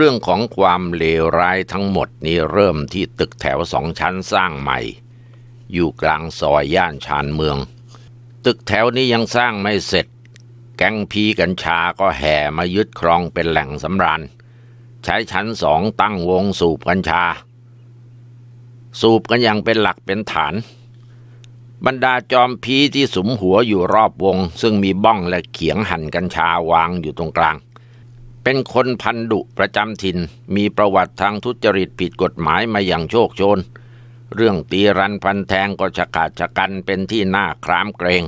เรื่องของความเลวร้ายทั้งหมดนี้เริ่มที่ตึกแถวสองชั้นสร้างใหม่ อยู่กลางซอยย่านชานเมือง ตึกแถวนี้ยังสร้างไม่เสร็จ แก๊งพีกัญชาก็แห่มายึดครองเป็นแหล่งสำราญใช้ชั้นสองตั้งวงสูบกัญชา สูบกันอย่างเป็นหลักเป็นฐาน บรรดาจอมพีที่สมหัวอยู่รอบวง ซึ่งมีบ้องและเขียงหั่นกัญชาวางอยู่ตรงกลางเป็นคนพันดุประจำถิ่นมีประวัติทางทุจริตผิดกฎหมายมาอย่างโชคโชน เรื่องตีรันพันแทง ก็ฉกาจฉกันเป็นที่น่าครามเกรง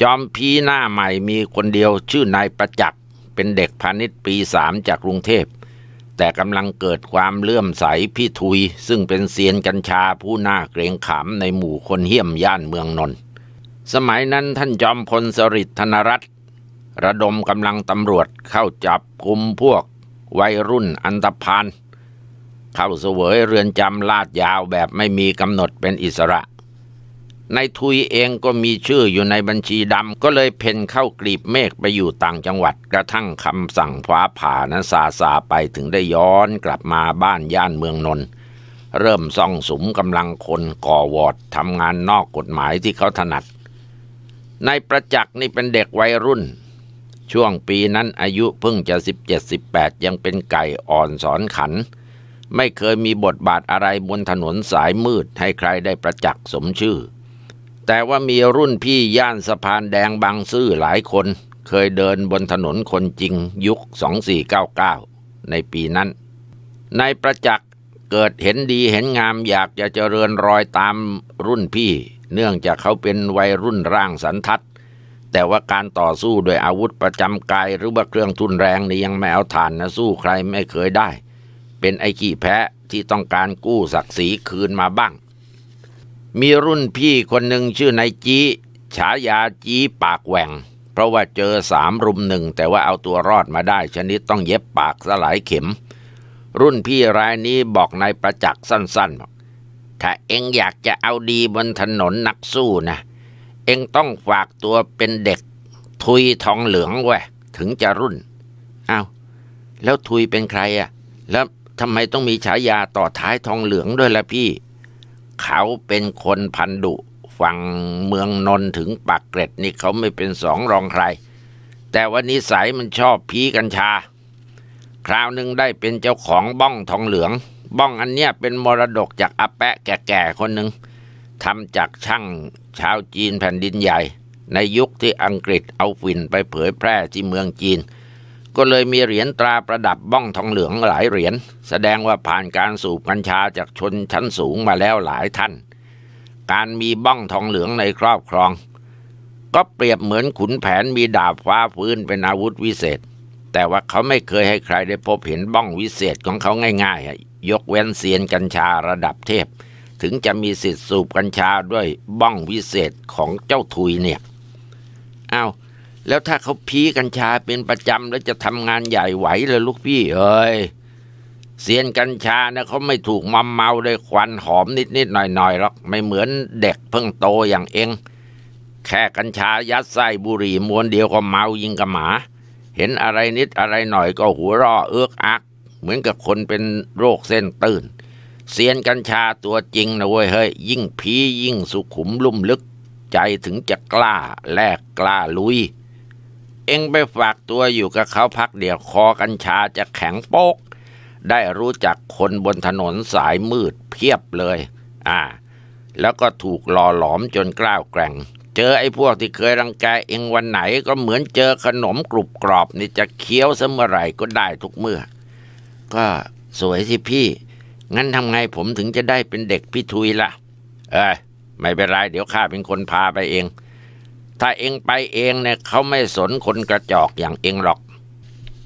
จอมพีหน้าใหม่มีคนเดียวชื่อนายประจักษ์เป็นเด็กพานิช์ปีสามจากกรุงเทพแต่กำลังเกิดความเลื่อมใสพี่ทุย ซึ่งเป็นเซียนกัญชาผู้หน้าเกรงขามในหมู่คนเหี้ยมย่านเมืองนนท์สมัยนั้นท่านจอมพลสริทธนรัตระดมกำลังตำรวจเข้าจับกลุ่มพวก วัยรุ่นอันตพานเข้าเสวยเรือนจำลาดยาวแบบไม่มีกำหนดเป็นอิสระ ในทุยเองก็มีชื่ออยู่ในบัญชีดำก็เลยเพ่นเข้ากรีบเมฆไปอยู่ต่างจังหวัดกระทั่งคำสั่งฟ้าผ่านั้นซาซาไปถึงได้ย้อนกลับมาบ้านย่านเมืองนนท์เริ่มซ่องสมกำลังคนก่อวอดทำงานนอกกฎหมายที่เขาถนัด ในประจักษ์นี่เป็นเด็กวัยรุ่นช่วงปีนั้นอายุเพิ่งจะสิบเจ็ดสิบแปดยังเป็นไก่อ่อนสอนขัน ไม่เคยมีบทบาทอะไรบนถนนสายมืดให้ใครได้ประจักษ์สมชื่อ แต่ว่ามีรุ่นพี่ย่านสะพานแดงบางซื่อหลายคน เคยเดินบนถนนคนจริงยุค 2499 ในปีนั้นนายประจักษ์เกิดเห็นดีเห็นงามอยากจะเจริญรอยตามรุ่นพี่ เนื่องจากเขาเป็นวัยรุ่นร่างสันทัดแต่ว่าการต่อสู้โดยอาวุธประจำกาย หรือว่าเครื่องทุนแรงนี่ยังไม่เอาฐานนะสู้ใครไม่เคยได้ เป็นไอ้ขี้แพะที่ต้องการกู้ศักดิ์ศรีคืนมาบ้าง มีรุ่นพี่คนหนึ่งชื่อ นายจีฉายาจีปากแหว่ง เพราะว่าเจอสามรุมหนึ่งแต่ว่าเอาตัวรอดมาได้ชนิดต้องเย็บปากสลายเข็ม รุ่นพี่รายนี้บอกนายประจักษ์สั้นๆ ถ้าเอ็งอยากจะเอาดีบนถนนนักสู้นะเองต้องฝากตัวเป็นเด็กทุยทองเหลืองหว้ถึงจะรุ่นอา้าวแล้วทุยเป็นใครอะ่ะ แล้วทำไมต้องมีฉายาต่อท้ายทองเหลืองด้วยล่ะพี่ เขาเป็นคนพันดุฝั่งเมืองนนถึงปากเกร็ดนี่เขาไม่เป็นสองรองใคร แต่วันนี้สายมันชอบพีกัญชา คราวหนึ่งได้เป็นเจ้าของบ้องทองเหลือง บ้องอันเนี้ยเป็นมรดกจากอาแปะแก่ๆคนหนึ่งทำจากช่างชาวจีนแผ่นดินใหญ่ ในยุคที่อังกฤษเอาฝิ่นไปเผยแพร่ที่เมืองจีน ก็เลยมีเหรียญตราประดับบ้องทองเหลืองหลายเหรียญแสดงว่าผ่านการสูบกัญชาจากชนชั้นสูงมาแล้วหลายท่าน การมีบ้องทองเหลืองในครอบครอง ก็เปรียบเหมือนขุนแผนมีดาบฟ้าฟื้นเป็นอาวุธวิเศษ แต่ว่าเขาไม่เคยให้ใครได้พบเห็นบ้องวิเศษของเขาง่ายๆ ยกเว้นเซียนกัญชาระดับเทพถึงจะมีสิทธิ์สูบกัญชาด้วยบ้องวิเศษของเจ้าทุยเนี่ยเอา้า แล้วถ้าเขาพีกัญชาเป็นประจำแล้วจะทำงานใหญ่ไหวเลยลูกพี่เอ้ย เสียนกัญชานะเขาไม่ถูกมัมเมาด้วยควันหอมนิดนิดหน่อยหน่อยหรอก ไม่เหมือนเด็กเพิ่งโตอย่างเอง แค่กัญชายัดไส้บุหรี่มวนเดียวก็เมายิงกระหมา เห็นอะไรนิดอะไรหน่อยก็หัวรอเอื้อกอัก เหมือนกับคนเป็นโรคเส้นตื่นเซียนกัญชาตัวจริงนะเว้ยเฮ้ยยิ่งผียิ่งสุขุมลุ่มลึก ใจถึงจะกล้าแลกกล้าลุย เองไปฝากตัวอยู่กับเขาพักเดียวคอกัญชาจะแข็งโป๊ก ได้รู้จักคนบนถนนสายมืดเพียบเลย อ่า แล้วก็ถูกหล่อหลอมจนกล้าวแกร่ง เจอไอ้พวกที่เคยรังแกเองวันไหนก็เหมือนเจอขนมกรุบกรอบนี่จะเคี้ยวเสมอไรก็ได้ทุกเมื่อ ก็สวยสิพี่งั้นทำไงผมถึงจะได้เป็นเด็กพี่ทุยละ่ะ เออไม่เป็นไรเดี๋ยวข้าเป็นคนพาไปเอง ถ้าเองไปเองเนี่ยเขาไม่สนคนกระจอกอย่างเองหรอก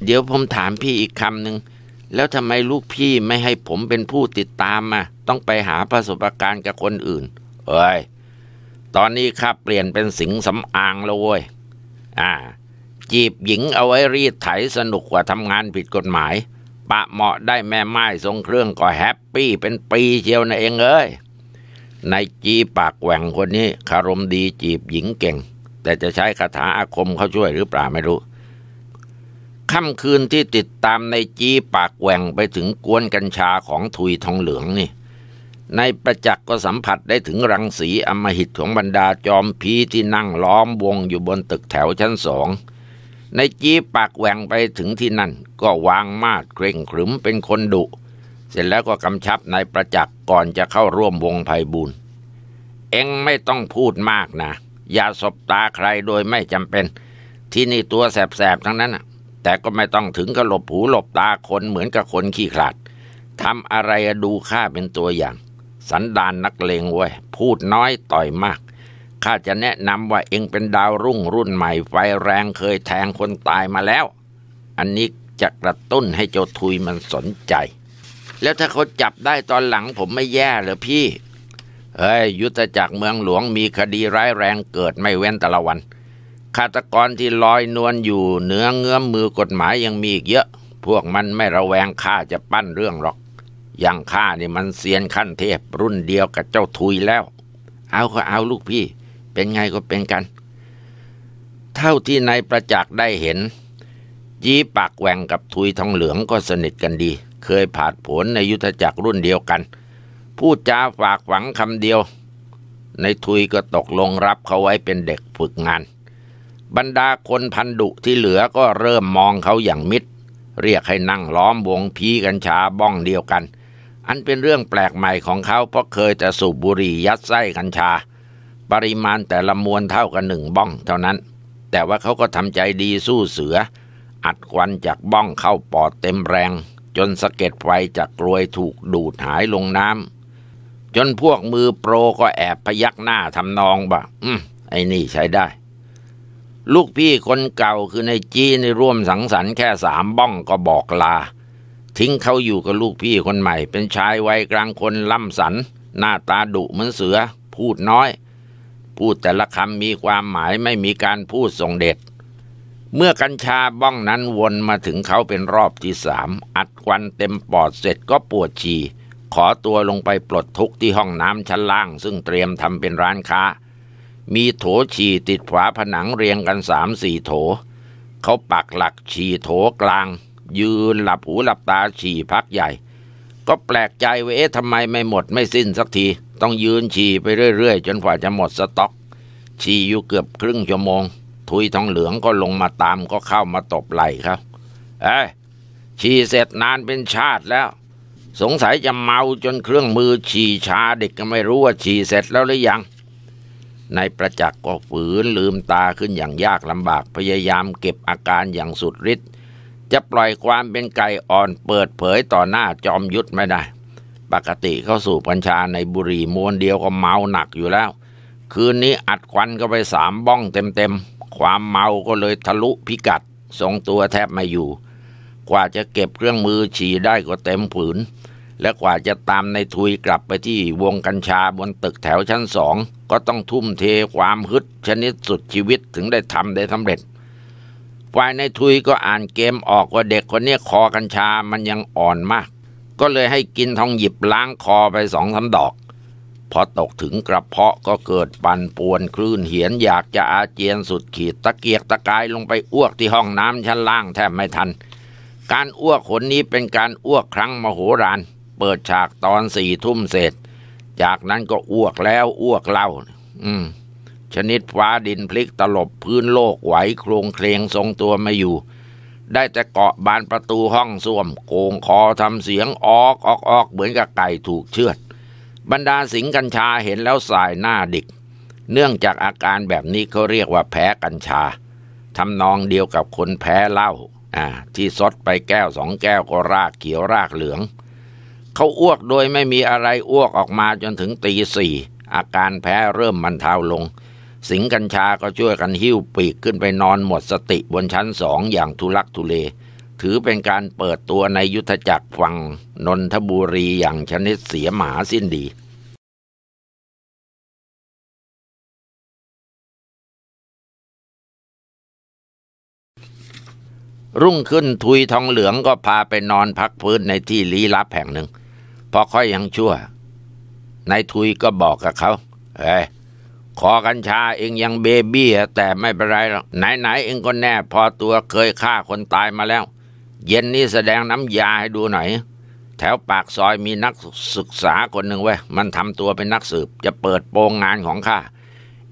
เดี๋ยวผมถามพี่อีกคำหนึ่งแล้วทำไมลูกพี่ไม่ให้ผมเป็นผู้ติดตามมาต้องไปหาประสบการณ์กับคนอื่น เอ้ยตอนนี้ข้าเปลี่ยนเป็นสิงสำอางแล้วเว้ยอ่า จีบหญิงเอาไว้รีดไถสนุกกว่าทำงานผิดกฎหมายปะเหมาะได้แม่ไม้ทรงเครื่องก็แฮปปี้เป็นปีเชียวนะเองเอ้ยนายจีปากแหว่งคนนี้ คารมดีจีบหญิงเก่ง แต่จะใช้คาถาอาคมเขาช่วยหรือเปล่าไม่รู้ค่ำคืนที่ติดตามนายจีปากแหว่งไปถึงกวนกัญชาของถุยทองเหลืองนี่นายประจักษ์ก็สัมผัสได้ถึงรังสีอมหิตของบรรดาจอมพีที่นั่งล้อมวงอยู่บนตึกแถวชั้นสองในจีปากแหว่งไปถึงที่นั่นก็วางมาดเกรงขรึมเป็นคนดุเสร็จแล้วก็กำชับนายประจักษ์ก่อนจะเข้าร่วมวงไพบุญเอ็งไม่ต้องพูดมากนะ อย่าสบตาใครโดยไม่จำเป็น ที่นี่ตัวแสบๆทั้งนั้นแต่ก็ไม่ต้องถึงกับหลบหูหลบตาคนเหมือนกับคนขี้ขลาดทำอะไรดูข้าเป็นตัวอย่าง สันดานนักเลงเว้ยพูดน้อยต่อยมากข้าจะแนะนำว่าเองเป็นดาวรุ่งรุ่นใหม่ไฟแรงเคยแทงคนตายมาแล้ว อันนี้จะกระตุ้นให้โจทุยมันสนใจ แล้วถ้าเขาจับได้ตอนหลังผมไม่แย่หรือพี่เอ้ย ยุทธจักรเมืองหลวงมีคดีร้ายแรงเกิดไม่เว้นแต่ละวันฆาตกรที่ลอยนวลอยู่เนื้อเงื้อมมือกฎหมายยังมีอีกเยอะ พวกมันไม่ระแวง ข้าจะปั้นเรื่องหรอก อย่างข้านี่มันเซียนขั้นเทพ รุ่นเดียวกับเจ้าทุยแล้ว เอาก็เอาลูกพี่เป็นไงก็เป็นกัน เท่าที่นายประจักษ์ได้เห็น ยีปากแหว่งกับทุยทองเหลืองก็สนิทกันดี เคยผาดผลในยุทธจักรรุ่นเดียวกัน พูดจาฝากฝังคำเดียว ในทุยก็ตกลงรับเขาไว้เป็นเด็กฝึกงาน บรรดาคนพันดุที่เหลือก็เริ่มมองเขาอย่างมิตร เรียกให้นั่งล้อมวงพีกัญชาบ้องเดียวกัน อันเป็นเรื่องแปลกใหม่ของเขาเพราะเคยแต่สูบบุหรี่ยัดไส้กัญชาปริมาณแต่ละมวลเท่ากันหนึ่งบ้องเท่านั้น แต่ว่าเขาก็ทำใจดีสู้เสือ อัดควันจากบ้องเข้าปอดเต็มแรง จนสะเก็ดไฟจากกลวยถูกดูดหายลงน้ำจนพวกมือโปรก็แอบพยักหน้าทำนองบ่า อืม ไอ้นี่ใช้ได้ ลูกพี่คนเก่าคือในจีในร่วมสังสรรค์แค่สามบ้องก็บอกลา ทิ้งเขาอยู่กับลูกพี่คนใหม่ เป็นชายวัยกลางคนล่ำสันหน้าตาดุเหมือนเสือ พูดน้อยพูดแต่ละคำมีความหมายไม่มีการพูดส่งเด็ดเมื่อกัญชาบ้องนั้นวนมาถึงเขาเป็นรอบที่สาม อัดควันเต็มปอดเสร็จก็ปวดฉี่ขอตัวลงไปปลดทุกข์ที่ห้องน้ำชั้นล่าง ซึ่งเตรียมทำเป็นร้านค้า มีโถฉี่ติดฝาผนังเรียงกันสามสี่โถ เขาปักหลักฉี่โถกลางยืนหลับหูหลับตาฉี่พักใหญ่ ก็แปลกใจว่าเอ๊ะทำไมไม่หมดไม่สิ้นสักทีต้องยืนฉี่ไปเรื่อยๆ จนกว่าจะหมดสต็อกฉี่อยู่เกือบครึ่งชั่วโมงทุยทองเหลืองก็ลงมาตามก็เข้ามาตบไหล่ครับ เอ้ฉี่เสร็จนานเป็นชาติแล้ว สงสัยจะเมาจนเครื่องมือฉี่ชาเด็กก็ไม่รู้ว่าฉี่เสร็จแล้วหรือยังนายประจักษ์ก็ฝืนลืมตาขึ้นอย่างยากลำบากพยายามเก็บอาการอย่างสุดฤทธิ์จะปล่อยความเป็นไก่อ่อนเปิดเผยต่อหน้าจอมยุทธไม่ได้ปกติเข้าสู่กัญชาในบุหรี่มวนเดียวก็เมาหนักอยู่แล้ว คืนนี้อัดควันก็ไปสามบ้องเต็มๆ ความเมาก็เลยทะลุพิกัดทรงตัวแทบไม่อยู่ กว่าจะเก็บเครื่องมือฉี่ได้ก็เต็มผืน และกว่าจะตามในทุยกลับไปที่วงกัญชาบนตึกแถวชั้นสอง ก็ต้องทุ่มเทความฮึดชนิดสุดชีวิตถึงได้ทำได้สำเร็จฝ่ายในทุยก็อ่านเกมออกว่าเด็กคนนี้คอกัญชามันยังอ่อนมากก็เลยให้กินทองหยิบล้างคอไปสองสาดอก พอตกถึงกระเพาะก็เกิดปั่นป่วนคลื่น เหียนอยากจะอาเจียนสุดขีดตะเกียกตะกายลงไปอ้วกที่ห้องน้ำชั้นล่างแทบไม่ทัน การอ้วกขนนี้เป็นการอ้วกครั้งมโหฬารเปิดฉากตอนสี่ทุ่มเสร็จากนั้นก็อ้วกแล้วอ้วกเล่าอืม ชนิดฟ้าดินพลิกตลบพื้นโลกไหว โครงเคลงทรงตัวไม่อยู่ได้แต่เกาะบานประตูห้องส้วม โกงคอทำเสียงออกออกออกเหมือนกับไก่ถูกเชือด บรรดาสิงกัญชาเห็นแล้วสายหน้าดิก เนื่องจากอาการแบบนี้เขาเรียกว่าแพ้กัญชา ทำนองเดียวกับคนแพ้เหล้า อ่า ที่ซดไปแก้วสองแก้วก็รากเขียวรากเหลือง เขาอ้วกโดยไม่มีอะไรอ้วกออกมาจนถึงตีสี่ อาการแพ้เริ่มมันเทาลงสิงกัญชาก็ช่วยกันหิ้วปีกขึ้นไปนอนหมดสติบนชั้นสองอย่างทุลักทุเล ถือเป็นการเปิดตัวในยุทธจักรฝั่งนนทบุรีอย่างชนิดเสียหมาสิ้นดี รุ่งขึ้นทุยทองเหลืองก็พาไปนอนพักพื้นในที่ลี้ลับแห่งหนึ่ง พอค่อยยังชั่วนายทุยก็บอกกับเขาเอ้ขอกัญชาเองยังเบบี้แต่ไม่เป็นไรหรอก ไหนๆเองก็แน่พอตัวเคยฆ่าคนตายมาแล้ว เย็นนี้แสดงน้ำยาให้ดูหน่อย แถวปากซอยมีนักศึกษาคนหนึ่งเว้ยมันทำตัวเป็นนักสืบจะเปิดโปงงานของข้า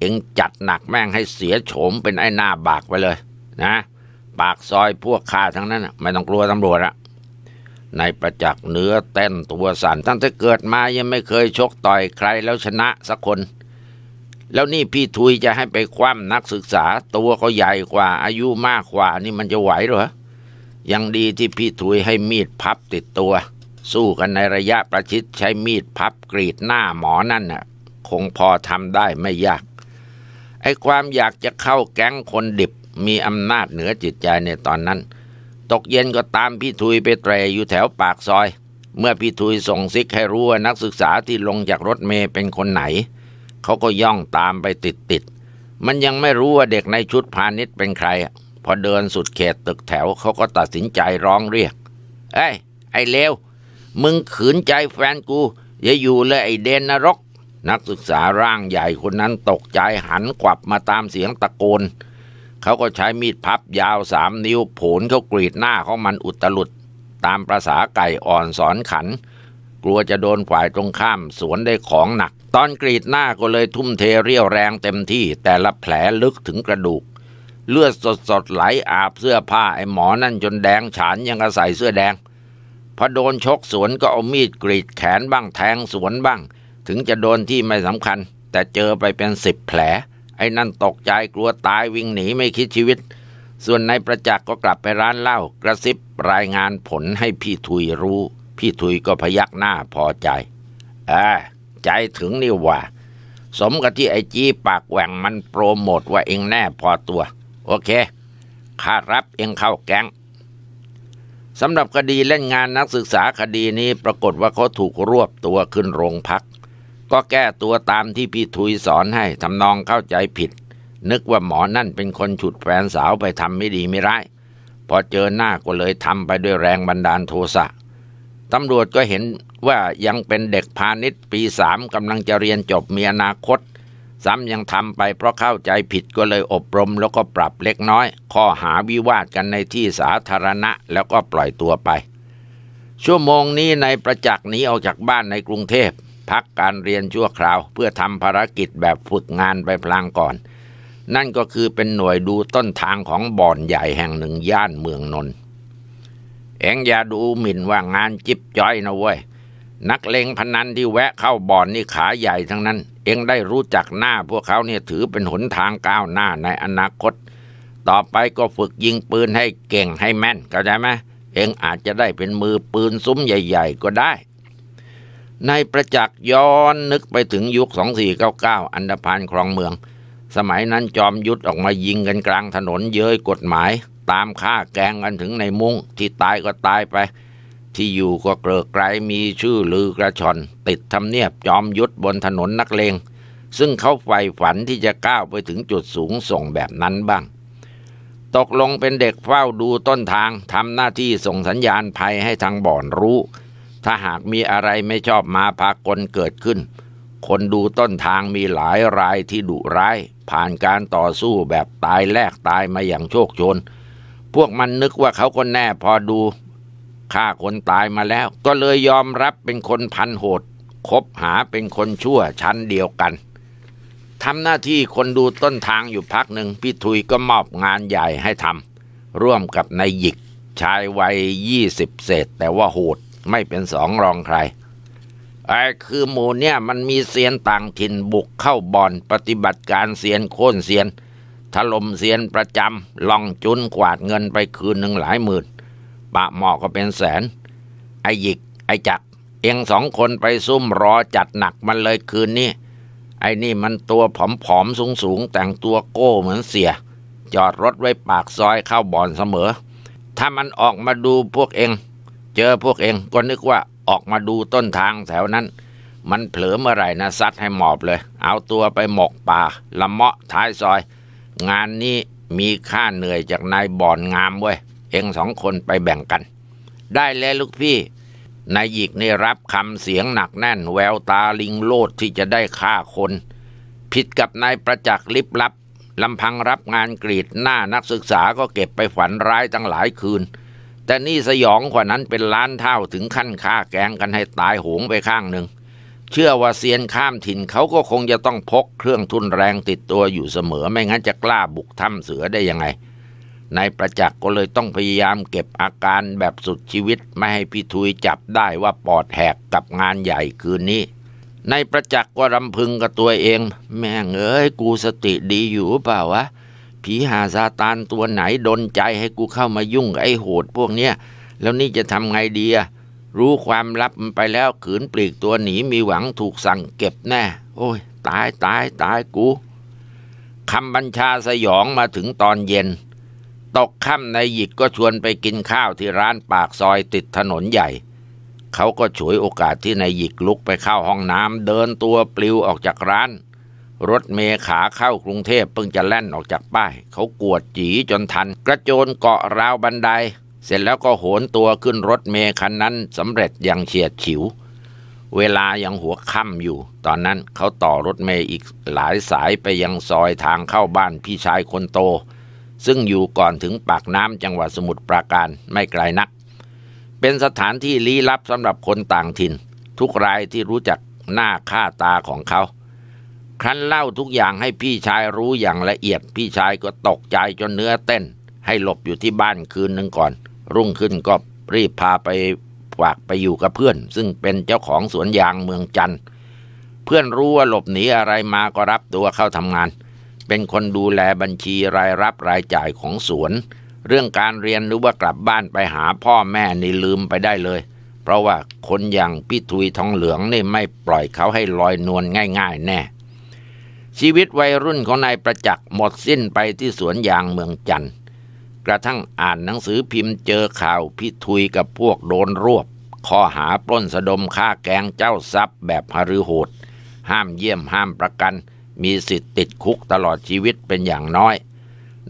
เองจัดหนักแม่งให้เสียโฉมเป็นไอ้หน้าบากไปเลยนะปากซอยพวกข้าทั้งนั้นไม่ต้องกลัวตำรวจอะนายประจักษ์เนื้อเต้นตัวสั่นตั้งแต่เกิดมายังไม่เคยชกต่อยใคร แล้วชนะสักคนแล้วนี่พี่ทุยจะให้ไปคว่ำนักศึกษา ตัวเขาใหญ่กว่าอายุมากกว่า นี่มันจะไหวหรอ ยังดีที่พี่ทุยให้มีดพับติดตัว สู้กันในระยะประชิด ใช้มีดพับกรีดหน้าหมอนั่นน่ะ คงพอทำได้ไม่ยาก ไอ้ความอยากจะเข้าแก๊งคนดิบ มีอำนาจเหนือจิตใจในตอนนั้น ตกเย็นก็ตามพี่ทุยไปเตรอยู่แถวปากซอย เมื่อพี่ทุยส่งซิกให้รู้ว่านักศึกษาที่ลงจากรถเมย์เป็นคนไหนเขาก็ย่องตามไปติดติด มันยังไม่รู้ว่าเด็กในชุดพาณิชย์เป็นใคร พอเดินสุดเขตตึกแถวเขาก็ตัดสินใจร้องเรียก เอ้ย ไอ้เลว มึงขืนใจแฟนกู อย่าอยู่เลยไอ้เดนนรก นักศึกษาร่างใหญ่คนนั้นตกใจหันกวับมาตามเสียงตะโกน เขาก็ใช้มีดพับยาวสามนิ้วผนเขากรีดหน้าเขามันอุตลุด ตามประษาไก่อ่อนสอนขัน กลัวจะโดนฝ่ายตรงข้ามสวนได้ของหนักตอนกรีดหน้าก็เลยทุ่มเทเรี่ยวแรงเต็มที่แต่ละแผลลึกถึงกระดูก เลือดสดๆไหลอาบเสื้อผ้าไอ้หมอนั่นจนแดงฉานยังกระใส่เสื้อแดง พอโดนชกสวนก็เอามีดกรีดแขนบ้างแทงสวนบ้าง ถึงจะโดนที่ไม่สำคัญ แต่เจอไปเป็นสิบแผล ไอ้นั่นตกใจกลัวตายวิ่งหนีไม่คิดชีวิต ส่วนนายประจักษ์ก็กลับไปร้านเหล้ากระซิบรายงานผลให้พี่ทุยรู้ พี่ทุยก็พยักหน้าพอใจอ่ใจถึงนี่ว่า สมกับที่ไอจีปากแหว่งมันโปรโมทว่าเองแน่พอตัว โอเคข้ารับเองเข้าแก๊งสำหรับคดีเล่นงานนักศึกษาคดีนี้ปรากฏว่าเขาถูกรวบตัวขึ้นโรงพัก ก็แก้ตัวตามที่พี่ทุยสอนให้ทำนองเข้าใจผิด นึกว่าหมอนั่นเป็นคนฉุดแฟนสาวไปทำไม่ดีไม่ร้าย พอเจอหน้าก็เลยทำไปด้วยแรงบันดาลโทสะตำรวจก็เห็นว่ายังเป็นเด็กพาณิชย์ปีสามกำลังจะเรียนจบมีอนาคตซ้ำยังทำไปเพราะเข้าใจผิดก็เลยอบรมแล้วก็ปรับเล็กน้อย ข้อหาวิวาทกันในที่สาธารณะแล้วก็ปล่อยตัวไป ชั่วโมงนี้ในประจักษ์นี้ออกจากบ้านในกรุงเทพ พักการเรียนชั่วคราวเพื่อทำภารกิจแบบฝึกงานไปพลางก่อน นั่นก็คือเป็นหน่วยดูต้นทางของบ่อนใหญ่แห่งหนึ่งย่านเมืองนนท์เอ็งอย่าดูหมิ่นว่างานจิบจ้อยนะเว้ย นักเลงพนันที่แวะเข้าบ่อนนี่ขาใหญ่ทั้งนั้น เอ็งได้รู้จักหน้าพวกเขาเนี่ยถือเป็นหนทางก้าวหน้าในอนาคต ต่อไปก็ฝึกยิงปืนให้เก่งให้แม่นเข้าใจไหมเอ็งอาจจะได้เป็นมือปืนซุ้มใหญ่ๆก็ได้ ในประจักษ์ย้อนนึกไปถึงยุค 2499อันดพานครองเมือง สมัยนั้นจอมยุทธออกมายิงกันกลางถนนเย้ยกฎหมายตามฆ่าแกงกันถึงในมุง้ง ที่ตายก็ตายไป ที่อยู่ก็เกลือไกลมีชื่อลือกระชอนติดทำเนียบจอมยุทธบนถนนนักเลง ซึ่งเขาใฝ่ฝันที่จะก้าวไปถึงจุดสูงส่งแบบนั้นบ้าง ตกลงเป็นเด็กเฝ้าดูต้นทางทำหน้าที่ส่งสัญญาณภัยให้ทางบ่อนรู้ ถ้าหากมีอะไรไม่ชอบมาพากลเกิดขึ้น คนดูต้นทางมีหลายรายที่ดุร้าย ผ่านการต่อสู้แบบตายแลกตายมาอย่างโชคโชนพวกมันนึกว่าเขาคนแน่พอดูฆ่าคนตายมาแล้ว ก็เลยยอมรับเป็นคนพันโหด คบหาเป็นคนชั่วชั้นเดียวกันทำหน้าที่คนดูต้นทางอยู่พักหนึ่งพี่ทุยก็มอบงานใหญ่ให้ทำร่วมกับนายหยิก ชายวัยยี่สิบเศษแต่ว่าโหด ไม่เป็นสองรองใครไอ้คือหมูเนี่ยมันมีเซียนต่างถิ่นบุกเข้าบ่อนปฏิบัติการเซียนโค่นเซียนถล่มเซียนประจำลองจุนกวาดเงินไปคืนหนึ่งหลายหมื่นปะหมอก็เป็นแสน ไอหยิก ไอจักเองสองคนไปซุ่มรอจัดหนักมันเลยคืนนี้ไอนี่มันตัวผอมๆสูงๆแต่งตัวโก้เหมือนเสียจอดรถไว้ปากซอยเข้าบ่อนเสมอ ถ้ามันออกมาดูพวกเอง เจอพวกเองก็นึกว่าออกมาดูต้นทางแถวนั้น มันเผลอเมื่อไหร่นะซัดให้หมอบเลย เอาตัวไปหมกป่าละเมาะท้ายซอยงานนี้มีค่าเหนื่อยจากนายบ่อนงามเว้ย เองสองคนไปแบ่งกัน ได้แล้วลูกพี่นายหยิกนี่รับคำเสียงหนักแน่น แววตาลิงโลดที่จะได้ฆ่าคน ผิดกับนายประจักษ์ลิบลับลำพังรับงานกรีดหน้านักศึกษาก็เก็บไปฝันร้ายตั้งหลายคืน แต่นี่สยองกว่านั้นเป็นล้านเท่าถึงขั้นฆ่าแกงกันให้ตายโหงไปข้างหนึ่งเชื่อว่าเซียนข้ามถิ่นเขาก็คงจะต้องพกเครื่องทุนแรงติดตัวอยู่เสมอไม่งั้นจะกล้าบุกถ้ำเสือได้ยังไงนายประจักษ์ก็เลยต้องพยายามเก็บอาการแบบสุดชีวิต ไม่ให้พี่ทุยจับได้ว่าปอดแหกกับงานใหญ่คืนนี้นายประจักษ์ก็รำพึงกับตัวเอง แม่เอ้ยกูสติดีอยู่เปล่าวะผีหาซาตานตัวไหนดนใจให้กูเข้ามายุ่งไอ้โหดพวกเนี้ยแล้วนี่จะทำไงดีอะรู้ความลับมันไปแล้วขืนปลีกตัวหนีมีหวังถูกสั่งเก็บแน่ โอ้ย ตายตายตายกูคำบัญชาสยองมาถึงตอนเย็น ตกค่ำนายหยิกก็ชวนไปกินข้าวที่ร้านปากซอยติดถนนใหญ่ เขาก็ฉวยโอกาสที่นายหยิกลุกไปเข้าห้องน้ำเดินตัวปลิวออกจากร้าน รถเมขาเข้ากรุงเทพเพิ่งจะแล่นออกจากป้ายเขากวดจีจนทัน กระโจนเกาะราวบันไดเสร็จแล้วก็โหนตัวขึ้นรถเมคันนั้นสำเร็จอย่างเฉียดฉิว เวลายังหัวค่ำอยู่ ตอนนั้นเขาต่อรถเมล์อีกหลายสายไปยังซอยทางเข้าบ้านพี่ชายคนโต ซึ่งอยู่ก่อนถึงปากน้ำจังหวัดสมุทรปราการไม่ไกลนัก เป็นสถานที่ลี้ลับสำหรับคนต่างถิ่น ทุกรายที่รู้จักหน้าค่าตาของเขาครั้นเล่าทุกอย่างให้พี่ชายรู้อย่างละเอียด พี่ชายก็ตกใจจนเนื้อเต้น ให้หลบอยู่ที่บ้านคืนหนึ่งก่อนรุ่งขึ้นก็รีบพาไปฝากไปอยู่กับเพื่อน ซึ่งเป็นเจ้าของสวนยางเมืองจันทร์เพื่อนรู้ว่าหลบหนีอะไรมาก็รับตัวเข้าทำงาน เป็นคนดูแลบัญชีรายรับรายจ่ายของสวน เรื่องการเรียนหรือว่ากลับบ้านไปหาพ่อแม่นี่ลืมไปได้เลย เพราะว่าคนอย่างพี่ทุยทองเหลืองนี่ไม่ปล่อยเขาให้ลอยนวลง่ายๆแน่ ชีวิตวัยรุ่นของนายประจักษ์หมดสิ้นไปที่สวนยางเมืองจันทร์กระทั่งอ่านหนังสือพิมพ์เจอข่าวพิทุยกับพวกโดนรวบ ข้อหาปล้นสะดมฆ่าแกงเจ้าทรัพย์แบบรือโหด ห้ามเยี่ยมห้ามประกัน มีสิทธิ์ติดคุกตลอดชีวิตเป็นอย่างน้อย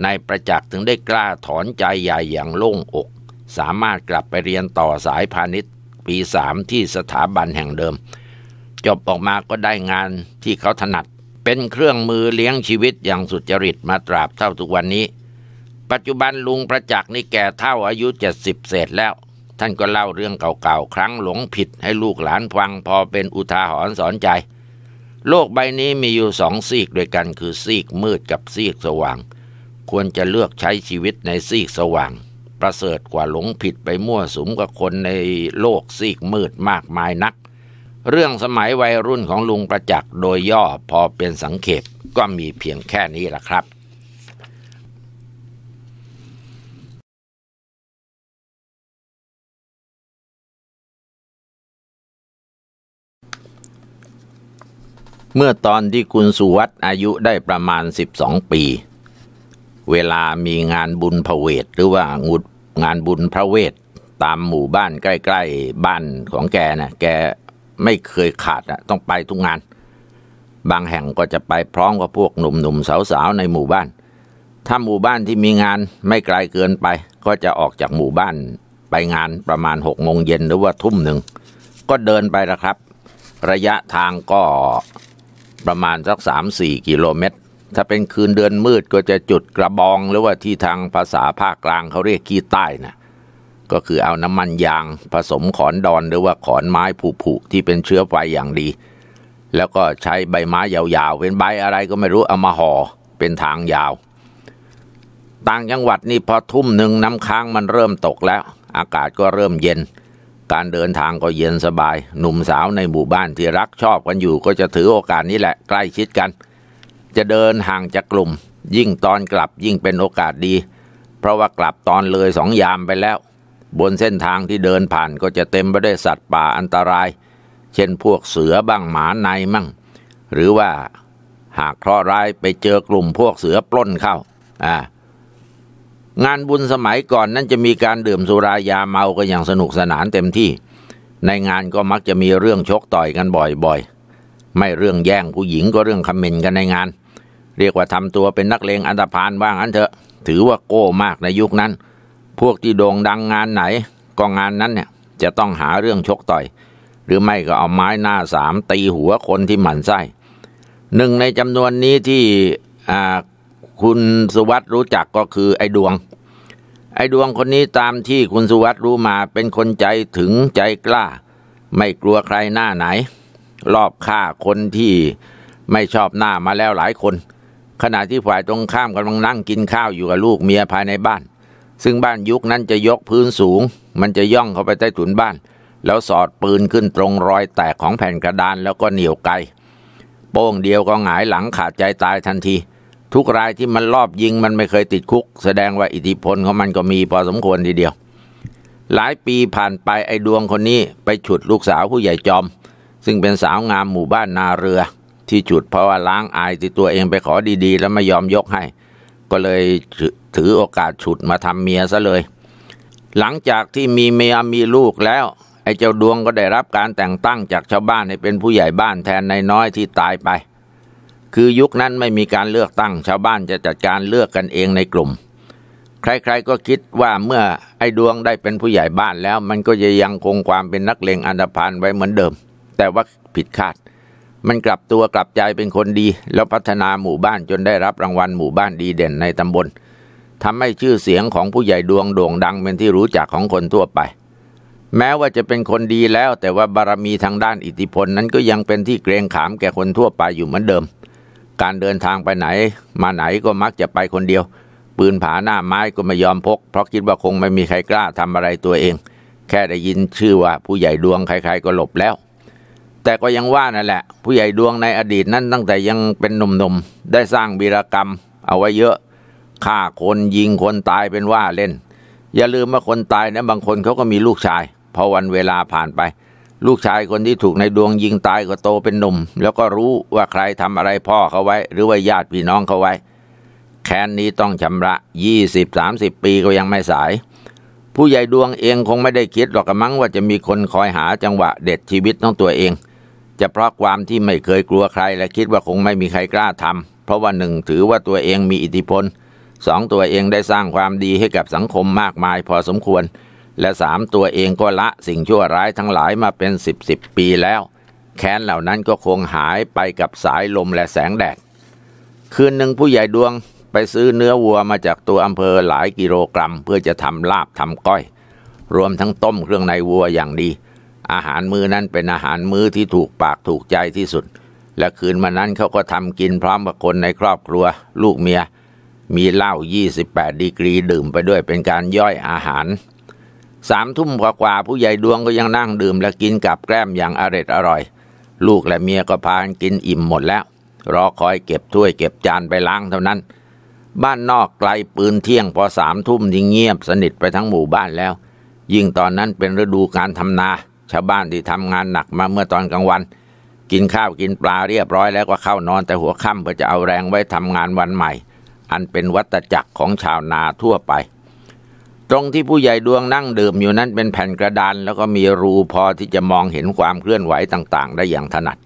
นายประจักษ์ถึงได้กล้าถอนใจใหญ่อย่างโล่งอก สามารถกลับไปเรียนต่อสายพาณิชย์ ปีสามที่สถาบันแห่งเดิม จบออกมาก็ได้งานที่เขาถนัด เป็นเครื่องมือเลี้ยงชีวิตอย่างสุจริตมาตราบเท่าทุกวันนี้ปัจจุบันลุงประจักษ์นี่แก่เท่าอายุเจ็ดสิบเศษแล้ว ท่านก็เล่าเรื่องเก่าๆ ครั้งหลงผิดให้ลูกหลานฟังพอเป็นอุทาหรณ์สอนใจ โลกใบนี้มีอยู่สองซีกด้วยกันคือซีกมืดกับซีกสว่าง ควรจะเลือกใช้ชีวิตในซีกสว่าง ประเสริฐกว่าหลงผิดไปมั่วสุมกับคนในโลกซีกมืดมากมายนัก เรื่องสมัยวัยรุ่นของลุงประจักษ์โดยย่อพอเป็นสังเขปก็มีเพียงแค่นี้ละครับเมื่อตอนที่คุณสุวัตอายุได้ประมาณ 12 ปี เวลามีงานบุญพระเวทหรือว่างุดงานบุญพระเวทตามหมู่บ้านใกล้ ๆ บ้านของแกนะแก ไม่เคยขาดอะต้องไปทุกงาน บางแห่งก็จะไปพร้อมกับพวกหนุ่มๆสาวๆในหมู่บ้าน ถ้าหมู่บ้านที่มีงานไม่ไกลเกินไปก็จะออกจากหมู่บ้าน ไปงานประมาณหกโมงเย็นหรือว่าทุ่มหนึ่ง ก็เดินไปละครับ ระยะทางก็ประมาณสักสามสี่กิโลเมตร ถ้าเป็นคืนเดือนมืดก็จะจุดกระบอง หรือว่าที่ทางภาษาภาคกลางเขาเรียกขี้ใต้นะ ก็คือเอาน้ำมันยาง ผสมขอนดอนหรือว่าขอนไม้ผุผุที่เป็นเชื้อไฟอย่างดี แล้วก็ใช้ใบไม้ยาวๆเป็นใบอะไรก็ไม่รู้เอามาห่อเป็นทางยาว ต่างจังหวัดนี่พอทุ่มหนึ่งน้ำค้างมันเริ่มตกแล้วอากาศก็เริ่มเย็นการเดินทางก็เย็นสบาย หนุ่มสาวในหมู่บ้านที่รักชอบกันอยู่ก็จะถือโอกาสนี้แหละใกล้ชิดกัน จะเดินห่างจากกลุ่ม ยิ่งตอนกลับยิ่งเป็นโอกาสดี เพราะว่ากลับตอนเลยสองยามไปแล้ว บนเส้นทางที่เดินผ่านก็จะเต็มไปด้วยสัตว์ป่าอันตราย เช่นพวกเสือบ้างหมาในมั่ง หรือว่าหากเคราะห์ร้ายไปเจอกลุ่มพวกเสือปล้นเข้าอ่างานบุญสมัยก่อนนั้นจะมีการดื่มสุรายาเมากันอย่างสนุกสนานเต็มที่ ในงานก็มักจะมีเรื่องชกต่อยกันบ่อยๆ ไม่เรื่องแย่งผู้หญิงก็เรื่องคำเมนกันในงาน เรียกว่าทำตัวเป็นนักเลงอันรพานบ้างอันเถอะ ถือว่าโก้มากในยุคนั้น พวกที่โด่งดังงานไหนก็งานนั้นเนี่ยจะต้องหาเรื่องชกต่อย หรือไม่ก็เอาไม้หน้าสามตีหัวคนที่หมั่นไส้ หนึ่งในจำนวนนี้ที่คุณสุวัสด์รู้จักก็คือไอ้ดวง ไอ้ดวงคนนี้ตามที่คุณสุวัสด์รู้มาเป็นคนใจถึงใจกล้า ไม่กลัวใครหน้าไหนรอบฆ่าคนที่ไม่ชอบหน้ามาแล้วหลายคน ขณะที่ฝ่ายตรงข้ามกำลังนั่งกินข้าวอยู่กับลูกเมียภายในบ้าน ซึ่งบ้านยุคนั้นจะยกพื้นสูง มันจะย่องเข้าไปใต้ถุนบ้าน แล้วสอดปืนขึ้นตรงรอยแตกของแผ่นกระดานแล้วก็เหนียวไกลโป้งเดียวก็หงายหลังขาดใจตายทันทีทุกรายที่มันรอบยิงมันไม่เคยติดคุก แสดงว่าอิทธิพลของมันก็มีพอสมควรทีเดียว หลายปีผ่านไปไอ้ดวงคนนี้ไปฉุดลูกสาวผู้ใหญ่จอม ซึ่งเป็นสาวงามหมู่บ้านนาเรือที่ฉุดเพราะว่าล้างอายที่ตัวเองไปขอดีๆ แล้วไม่ยอมยกให้ก็เลยถือโอกาสฉุดมาทำเมียซะเลย หลังจากที่มีเมียมีลูกแล้ว ไอ้เจ้าดวงก็ได้รับการแต่งตั้งจากชาวบ้านให้เป็นผู้ใหญ่บ้านแทนนายน้อยที่ตายไปคือยุคนั้นไม่มีการเลือกตั้ง ชาวบ้านจะจัดการเลือกกันเองในกลุ่ม ใครๆก็คิดว่าเมื่อไอ้ดวงได้เป็นผู้ใหญ่บ้านแล้วมันก็จะยังคงความเป็นนักเลงอันดพานไว้เหมือนเดิม แต่ว่าผิดคาด มันกลับตัวกลับใจเป็นคนดีแล้วพัฒนาหมู่บ้านจนได้รับรางวัลหมู่บ้านดีเด่นในตำบลทำให้ชื่อเสียงของผู้ใหญ่ดวงโด่งดัง เป็นที่รู้จักของคนทั่วไป แม้ว่าจะเป็นคนดีแล้ว แต่ว่าบารมีทางด้านอิทธิพลนั้นก็ยังเป็นที่เกรงขามแก่คนทั่วไปอยู่เหมือนเดิมการเดินทางไปไหน มาไหนก็มักจะไปคนเดียว ปืนผาหน้าไม้ก็ไม่ยอมพก เพราะคิดว่าคงไม่มีใครกล้าทำอะไรตัวเอง แค่ได้ยินชื่อว่าผู้ใหญ่ดวงใครๆก็หลบแล้ว แต่ก็ยังว่านั่นแหละ ผู้ใหญ่ดวงในอดีตนั้นตั้งแต่ยังเป็นหนุ่มๆได้สร้างบีรกรรมเอาไว้เยอะฆ่าคนยิงคนตายเป็นว่าเล่น อย่าลืมว่าคนตายนะบางคนเขาก็มีลูกชายพอวันเวลาผ่านไปลูกชายคนที่ถูกในดวงยิงตายก็โตเป็นหนุ่ม แล้วก็รู้ว่าใครทำอะไรพ่อเขาไว้ หรือว่าญาติพี่น้องเขาไว้ แค้นนี้ต้องชำระยี่สิบสามสิบปีก็ยังไม่สาย ผู้ใหญ่ดวงเองคงไม่ได้คิดหรอกมั้งว่าจะมีคนคอยหาจังหวะเด็ดชีวิต้องตัวเอง จะเพราะความที่ไม่เคยกลัวใครและคิดว่าคงไม่มีใครกล้าทำเพราะว่าหนึ่งถือว่าตัวเองมีอิทธิพลสองตัวเองได้สร้างความดีให้กับสังคมมากมาย พอสมควรและสามตัวเองก็ละสิ่งชั่วร้ายทั้งหลายมาเป็นสิบสิบปีแล้ว แค้นเหล่านั้นก็คงหายไปกับสายลมและแสงแดดคืนหนึ่งผู้ใหญ่ดวงไปซื้อเนื้อวัวมาจากตัวอำเภอหลายกิโลกรัมเพื่อจะทำลาบทำก้อย รวมทั้งต้มเครื่องในวัวอย่างดี อาหารมื้อนั้นเป็นอาหารมื้อที่ถูกปากถูกใจที่สุด และคืนมานั้นเขาก็ทำกินพร้อมกับคนในครอบครัวลูกเมีย มีเหล้า28ดีกรีดื่มไปด้วยเป็นการย่อยอาหารสามทุ่มกว่าผู้ใหญ่ดวงก็ยังนั่งดื่มและกินกับแกล้มอย่างอร็ดอร่อย ลูกและเมียก็พานกินอิ่มหมดแล้ว รอคอยเก็บถ้วยเก็บจานไปล้างเท่านั้น บ้านนอกไกลปืนเที่ยง พอสามทุ่มยิ่เงียบสนิทไปทั้งหมู่บ้านแล้ว ยิ่งตอนนั้นเป็นฤดูการทำนา ชาวบ้านที่ทำงานหนักมาเมื่อตอนกลางวัน กินข้าวกินปลาเรียบร้อยแล้วก็เข้านอนแต่หัวค่ำเพื่อจะเอาแรงไว้ทำงานวันใหม่ อันเป็นวัตจักรของชาวนาทั่วไปตรงที่ผู้ใหญ่ดวงนั่งดื่ม อยู่นั้นเป็นแผ่นกระดาน แล้วก็มีรูพอที่จะมองเห็นความเคลื่อนไหวต่าง ๆ ได้อย่างถนัด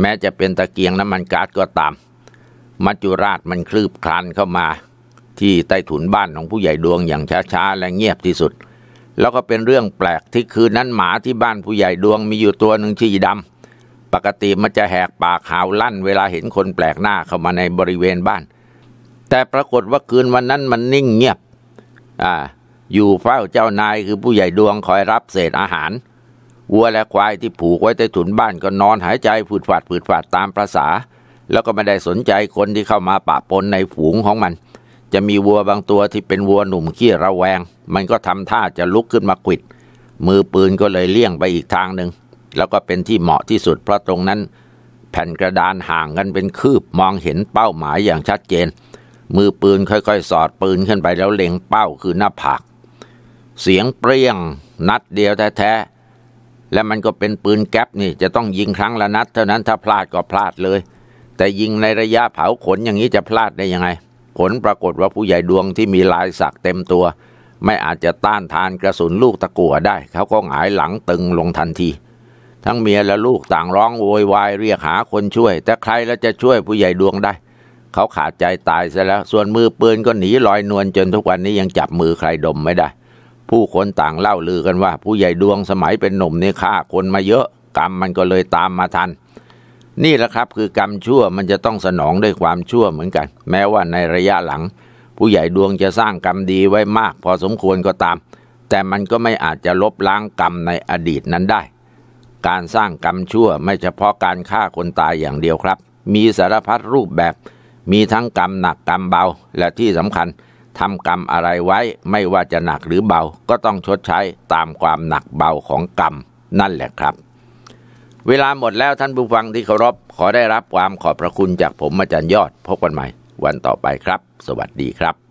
แม้จะเป็นตะเกียงน้ำมันก๊าซก็ตาม มัจจุราชมันคลืบคลานเข้ามา ที่ใต้ถุนบ้านของผู้ใหญ่ดวงอย่างช้าๆและเงียบที่สุด แล้วก็เป็นเรื่องแปลกที่คืนนั้นหมาที่บ้านผู้ใหญ่ดวงมีอยู่ตัวหนึ่งชี่ดำปกติมันจะแหกปากหาวลั่นเวลาเห็นคนแปลกหน้าเข้ามาในบริเวณบ้าน แต่ปรากฏว่าคืนวันนั้นมันนิ่งเงียบ อ่าอยู่เฝ้าเจ้านายคือผู้ใหญ่ดวงคอยรับเศษอาหาร วัวและควายที่ผูกไว้ใต้ถุนบ้านก็นอนหายใจผืดฝาดผืดฝาดตามประษาแล้วก็ไม่ได้สนใจคนที่เข้ามาปะปนในฝูงของมัน จะมีวัวบางตัวที่เป็นวัวหนุ่มขี้ระแวง มันก็ทำท่าจะลุกขึ้นมากิด มือปืนก็เลยเลี่ยงไปอีกทางหนึ่งแล้วก็เป็นที่เหมาะที่สุดเพราะตรงนั้น แผ่นกระดานห่างกันเป็นคืบมองเห็นเป้าหมายอย่างชัดเจนมือปืนค่อยๆ สอดปืนขึ้นไปแล้วเล็งเป้าคือหน้าผากเสียงเปรี้ยงนัดเดียวแท้ๆ และมันก็เป็นปืนแก๊ปนี่ จะต้องยิงครั้งละนัด เท่านั้นถ้าพลาดก็พลาดเลย แต่ยิงในระยะเผาขนอย่างนี้จะพลาดได้ยังไง ผลปรากฏว่าผู้ใหญ่ดวงที่มีลายสักเต็มตัว ไม่อาจจะต้านทานกระสุนลูกตะกั่วได้ เขาก็หงายหลังตึงลงทันที ทั้งเมียและลูกต่างร้องโวยวายเรียกหาคนช่วย แต่ใครแล้วจะช่วยผู้ใหญ่ดวงได้ เขาขาดใจตายซะแล้ว ส่วนมือปืนก็หนีลอยนวลจนทุกวันนี้ยังจับมือใครดมไม่ได้ผู้คนต่างเล่าลือกันว่า ผู้ใหญ่ดวงสมัยเป็นหนุ่มนี่ฆ่าคนมาเยอะ กรรมมันก็เลยตามมาทัน นี่แหละครับคือกรรมชั่วมันจะต้องสนองด้วยความชั่วเหมือนกัน แม้ว่าในระยะหลัง ผู้ใหญ่ดวงจะสร้างกรรมดีไว้มากพอสมควรก็ตาม แต่มันก็ไม่อาจจะลบล้างกรรมในอดีตนั้นได้ การสร้างกรรมชั่วไม่เฉพาะการฆ่าคนตายอย่างเดียวครับ มีสารพัดรูปแบบมีทั้งกรรมหนักกรรมเบาและที่สำคัญทำกรรมอะไรไว้ไม่ว่าจะหนักหรือเบาก็ต้องชดใช้ตามความหนักเบาของกรรม นั่นแหละครับ เวลาหมดแล้วท่านผู้ฟังที่เคารพขอได้รับความขอบพระคุณจากผมอาจารย์ยอด พบกันใหม่ วันต่อไปครับ สวัสดีครับ